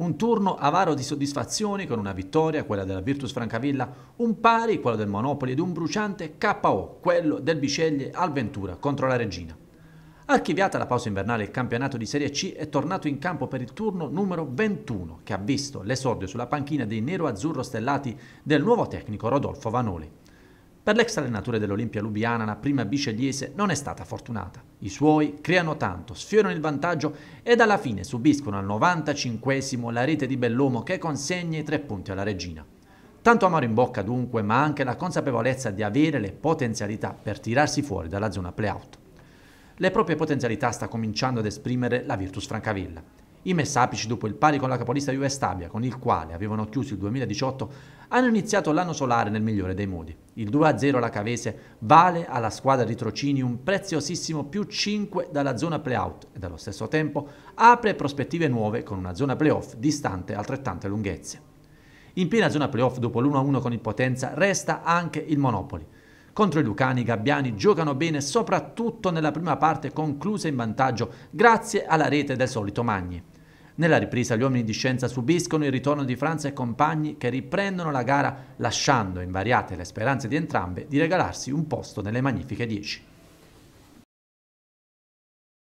Un turno avaro di soddisfazioni con una vittoria, quella della Virtus Francavilla, un pari, quello del Monopoli ed un bruciante KO, quello del Biceglie al Ventura contro la Regina. Archiviata la pausa invernale, il campionato di Serie C è tornato in campo per il turno numero 21, che ha visto l'esordio sulla panchina dei nero-azzurro stellati del nuovo tecnico Rodolfo Vanoli. Per l'ex allenatore dell'Olimpia Lubiana la prima bicegliese non è stata fortunata. I suoi creano tanto, sfiorano il vantaggio ed alla fine subiscono al 95 la rete di Bellomo che consegna i tre punti alla regina. Tanto amaro in bocca dunque, ma anche la consapevolezza di avere le potenzialità per tirarsi fuori dalla zona play-out. Le proprie potenzialità sta cominciando ad esprimere la Virtus Francavilla. I Messapici, dopo il pari con la capolista US Stabia, con il quale avevano chiuso il 2018, hanno iniziato l'anno solare nel migliore dei modi. Il 2-0 alla Cavese vale alla squadra di Trocini un preziosissimo più 5 dalla zona play-out e allo stesso tempo apre prospettive nuove con una zona play-off distante altrettante lunghezze. In piena zona play-off dopo l'1-1 con il Potenza resta anche il Monopoli, contro i Lucani i gabbiani giocano bene soprattutto nella prima parte conclusa in vantaggio grazie alla rete del solito Magni. Nella ripresa gli uomini di scienza subiscono il ritorno di Franza e compagni che riprendono la gara lasciando invariate le speranze di entrambe di regalarsi un posto nelle magnifiche 10.